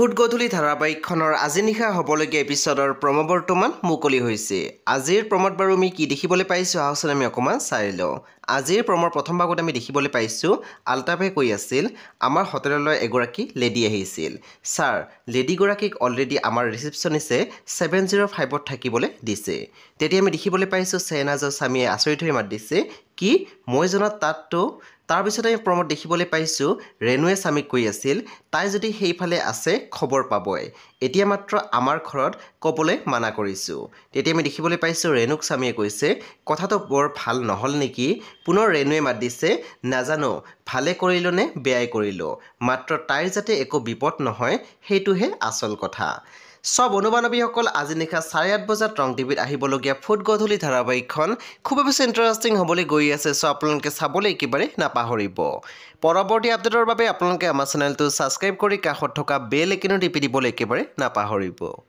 foot গধূলি ধাৰাবাহিকখনৰ আজি নিশা হ'বলগীয়া এপিছ'ডৰ প্ৰম' বৰ্তমান মুকলি হৈছে আজিৰ প্ৰমত বাৰু আমি কি দেখিবলৈ পাইছোঁ আহোচোন আমি অকণমান চাই লওঁ আজিৰ প্ৰমৰ প্ৰথম ভাগত আমি দেখিবলৈ পাইছোঁ আলতাফে কৈ আছিল আমাৰ হোটেললৈ এগৰাকী লেডি আহিছিল ছাৰ লেডিগৰাকীক অলৰেডি আমাৰ ৰিচিপশ্যনিষ্টে ছেভেন জিৰ' ফাইভত থাকিবলৈ দিছে তেতিয়া আমি দেখিবলৈ পাইছোঁ চেনাজৰ স্বামীয়ে আচৰিত হৈ মাত দিছে কি মই জনাত তাতটো তাৰপিছত আমি প্ৰমত দেখিবলৈ পাইছোঁ ৰেণুৱে স্বামীক কৈ আছিল তাই যদি সেইফালে আছে খবৰ পাবই এতিয়া মাত্ৰ আমাৰ ঘৰত ক'বলৈ মানা কৰিছোঁ তেতিয়া আমি দেখিবলৈ পাইছোঁ ৰেণুক স্বামীয়ে কৈছে কথাটো বৰ ভাল নহ'ল নেকি পুনৰ ৰেণুৱে মাত দিছে নাজানো ভালে কৰিলোঁ নে বেয়াই কৰিলোঁ মাত্ৰ তাইৰ যাতে একো বিপদ নহয় সেইটোহে আচল কথা সব অনুবানবী সকল আজি নিশা চাৰে আঠ বজাত ৰং টিভিত আহিবলগীয়া ফুট গধূলি ধাৰাবাহিকখন খুব বেছি ইণ্টাৰেষ্টিং হ'বলৈ গৈ আছে চ' আপোনালোকে চাবলৈ একেবাৰে নাপাহৰিব পৰৱৰ্তী আপডেটৰ বাবে আপোনালোকে আমাৰ চেনেলটো ছাবস্ক্ৰাইব কৰি কাষত থকা বেল একেনো টিপি দিবলৈ একেবাৰে নাপাহৰিব